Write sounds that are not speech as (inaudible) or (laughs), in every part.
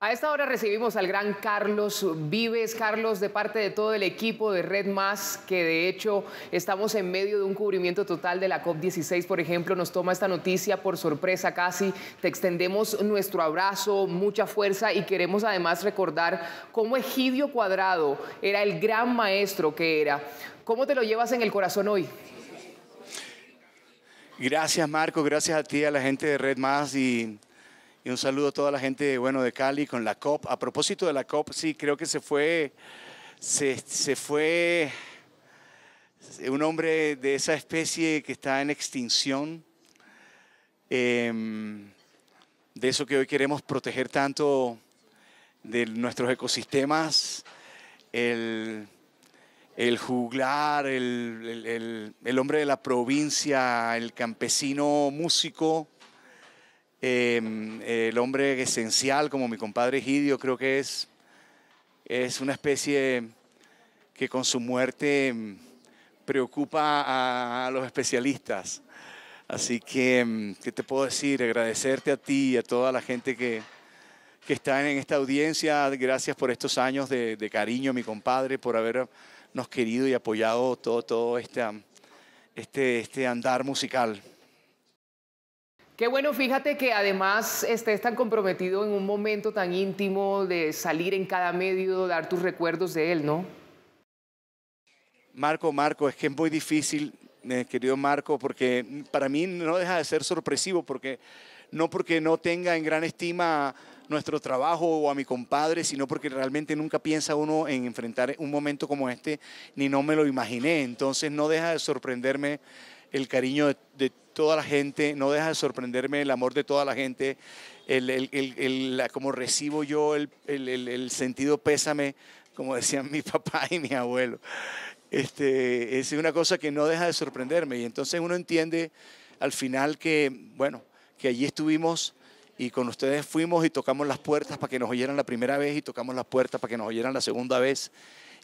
A esta hora recibimos al gran Carlos Vives. Carlos, de parte de todo el equipo de Red Más, que de hecho estamos en medio de un cubrimiento total de la COP16, por ejemplo, nos toma esta noticia por sorpresa casi. Te extendemos nuestro abrazo, mucha fuerza y queremos además recordar cómo Egidio Cuadrado era el gran maestro que era. ¿Cómo te lo llevas en el corazón hoy? Gracias, Marco. Gracias a ti, a la gente de Red Más y y un saludo a toda la gente bueno, de Cali con la COP. A propósito de la COP, sí, creo que se fue, se, fue un hombre de esa especie que está en extinción, em, de eso que hoy queremos proteger tanto de nuestros ecosistemas, el, juglar, el, el hombre de la provincia, el campesino músico Em, el hombre esencial, como mi compadre Gidio creo que es, es una especie que con su muerte em, preocupa a, los especialistas. Así que, em, ¿qué te puedo decir? Agradecerte a ti y a toda la gente que, que está en esta audiencia. Gracias por estos años de, cariño, mi compadre, por habernos querido y apoyado todo, todo este, este, este andar musical. Qué bueno, fíjate que además estés tan comprometido en un momento tan íntimo de salir en cada medio, dar tus recuerdos de él, ¿no? Marco, Marco, es que es muy difícil, eh, querido Marco, porque para mí no deja de ser sorpresivo, porque no porque no tenga en gran estima nuestro trabajo o a mi compadre, sino porque realmente nunca piensa uno en enfrentar un momento como este, ni no me lo imaginé. Entonces no deja de sorprenderme el cariño de, de toda la gente, no deja de sorprenderme el amor de toda la gente, el, como recibo yo el, sentido pésame, como decían mi (laughs) papá y mi abuelo. Este, es una cosa que no deja de sorprenderme y entonces uno entiende al final que, bueno, que allí estuvimos y con ustedes fuimos y tocamos las puertas para que nos oyeran la primera vez y tocamos las puertas para que nos oyeran la segunda vez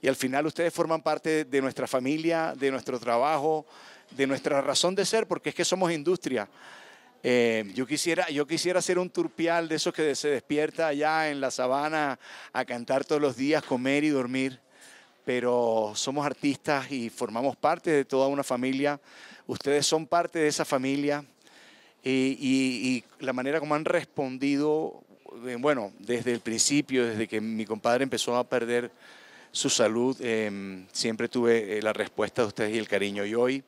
y al final ustedes forman parte de nuestra familia, de nuestro trabajo, de nuestra razón de ser, porque es que somos industria. Eh, yo, quisiera, yo quisiera ser un turpial de esos que se despierta allá en la sabana a cantar todos los días, comer y dormir, pero somos artistas y formamos parte de toda una familia. Ustedes son parte de esa familia y, y la manera como han respondido, eh, bueno, desde el principio, desde que mi compadre empezó a perder su salud. Em, siempre tuve eh, la respuesta de ustedes y el cariño. Y hoy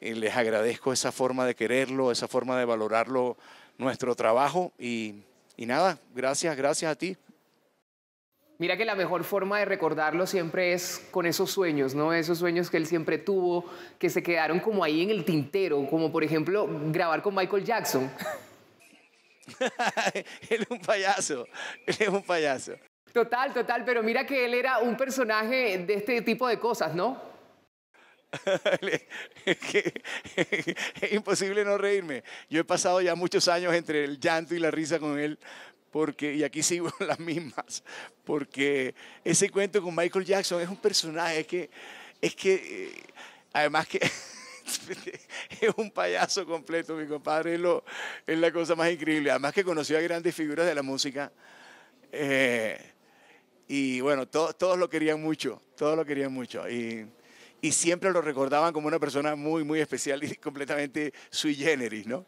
eh, les agradezco esa forma de quererlo, esa forma de valorarlo, nuestro trabajo. Y, y nada, gracias, gracias a ti. Mira que la mejor forma de recordarlo siempre es con esos sueños, ¿no? Esos sueños que él siempre tuvo, que se quedaron como ahí en el tintero, como por ejemplo grabar con Michael Jackson. (laughs) él es un payaso, él es un payaso. Total, total, pero mira que él era un personaje de este tipo de cosas, ¿no? (laughs) es imposible no reírme. Yo he pasado ya muchos años entre el llanto y la risa con él, porque, y aquí sigo (laughs) las mismas, porque ese cuento con Michael Jackson es un personaje que, es que, eh, además que (laughs) es un payaso completo, mi compadre, es, es la cosa más increíble. Además que conoció a grandes figuras de la música. Eh, y bueno, todos lo querían mucho, todos lo querían mucho. Y, y, siempre lo recordaban como una persona muy, muy especial (laughs) y completamente sui generis, ¿no?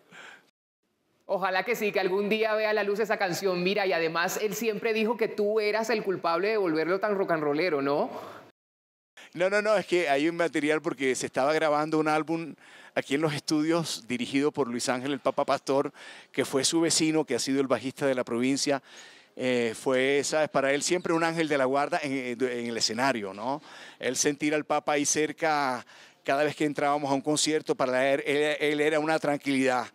Ojalá que sí, que algún día vea la luz esa canción. Mira, y además él siempre dijo que tú eras el culpable de volverlo tan rock and rollero, ¿no? No, no, no, es que hay un material porque se estaba grabando un álbum aquí en los estudios dirigido por Luis Ángel, el Papa Pastor, que fue su vecino, que ha sido el bajista de la provincia eh, fue, ¿sabes? Para él siempre un ángel de la guarda eh, en, el escenario, ¿no? Él sentir al Papa ahí cerca cada vez que entrábamos a un concierto, para él, él, era una tranquilidad,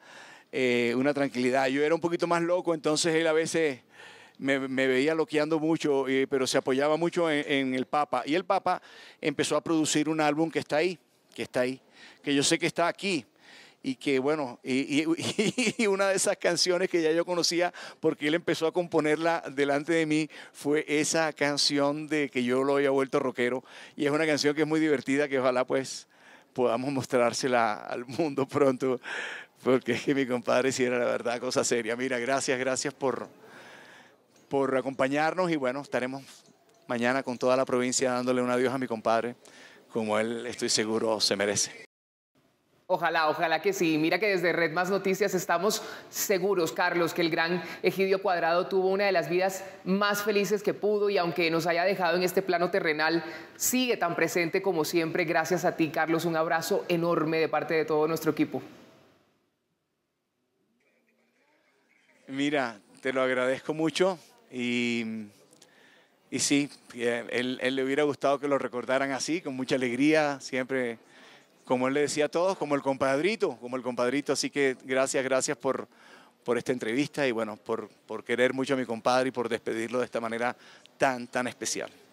eh, una tranquilidad. Yo era un poquito más loco, entonces él a veces me, veía loqueando mucho, pero se apoyaba mucho en, en, el Papa. Y el Papa empezó a producir un álbum que está ahí, que está ahí, que yo sé que está aquí y que bueno, (laughs) y, una de esas canciones que ya yo conocía porque él empezó a componerla delante de mí fue esa canción de que yo lo había vuelto rockero y es una canción que es muy divertida que ojalá pues podamos mostrársela al mundo (laughs) pronto porque es que mi compadre si era la verdad cosa seria. Mira, gracias, gracias por, por acompañarnos y bueno, estaremos mañana con toda la provincia dándole un adiós a mi compadre como él estoy seguro se merece. Ojalá, ojalá que sí. Mira que desde Red Más Noticias estamos seguros, Carlos, que el gran Egidio Cuadrado tuvo una de las vidas más felices que pudo y aunque nos haya dejado en este plano terrenal, sigue tan presente como siempre. Gracias a ti, Carlos. Un abrazo enorme de parte de todo nuestro equipo. Mira, te lo agradezco mucho y, y sí, eh, él, él le hubiera gustado que lo recordaran así, con mucha alegría, siempre como él le decía a todos, como el compadrito, como el compadrito. Así que gracias, gracias por, esta entrevista y bueno, por, por querer mucho a mi compadre y por despedirlo de esta manera tan, tan especial.